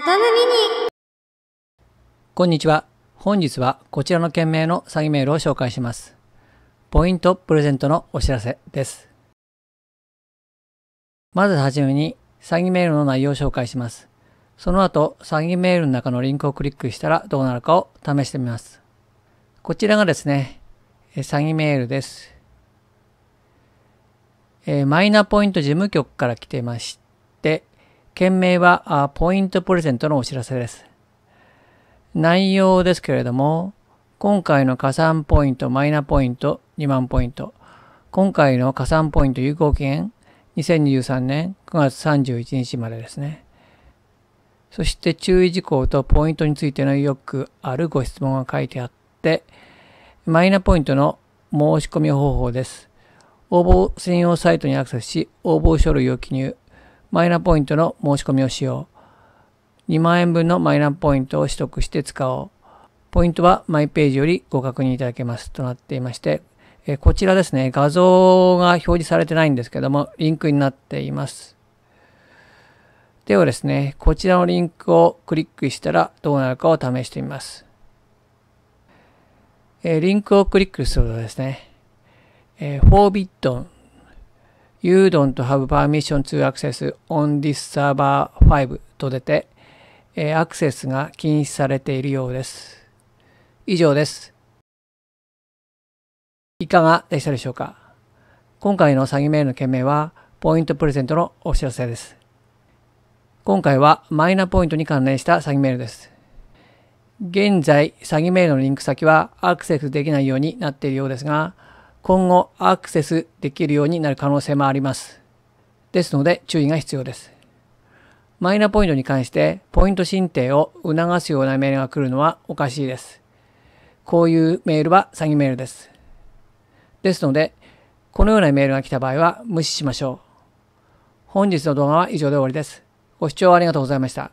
トムミニこんにちは。本日はこちらの件名の詐欺メールを紹介します。ポイントプレゼントのお知らせです。まずはじめに詐欺メールの内容を紹介します。その後、詐欺メールの中のリンクをクリックしたらどうなるかを試してみます。こちらがですね、詐欺メールです。えー、マイナポイント事務局から来てまして、件名はポイントプレゼントのお知らせです。内容ですけれども、今回の加算ポイント、マイナポイント、2万ポイント、今回の加算ポイント有効期限、2023年9月31日までですね。そして注意事項とポイントについてのよくあるご質問が書いてあって、マイナポイントの申し込み方法です。応募専用サイトにアクセスし、応募書類を記入、マイナポイントの申し込みをしよう。2万円分のマイナポイントを取得して使おう。ポイントはマイページよりご確認いただけますとなっていまして、えこちらですね、画像が表示されてないんですけども、リンクになっています。ではですね、こちらのリンクをクリックしたらどうなるかを試してみます。えリンクをクリックするとですね、えー、f o r b i You don't have permission to access on this server 5と出て、えアクセスが禁止されているようです。以上です。いかがでしたでしょうか今回の詐欺メールの件名は、ポイントプレゼントのお知らせです。今回はマイナポイントに関連した詐欺メールです。現在、詐欺メールのリンク先はアクセスできないようになっているようですが、今後アクセスできるようになる可能性もあります。ですので注意が必要です。マイナポイントに関してポイント申請を促すようなメールが来るのはおかしいです。こういうメールは詐欺メールです。ですので、このようなメールが来た場合は無視しましょう。本日の動画は以上で終わりです。ご視聴ありがとうございました。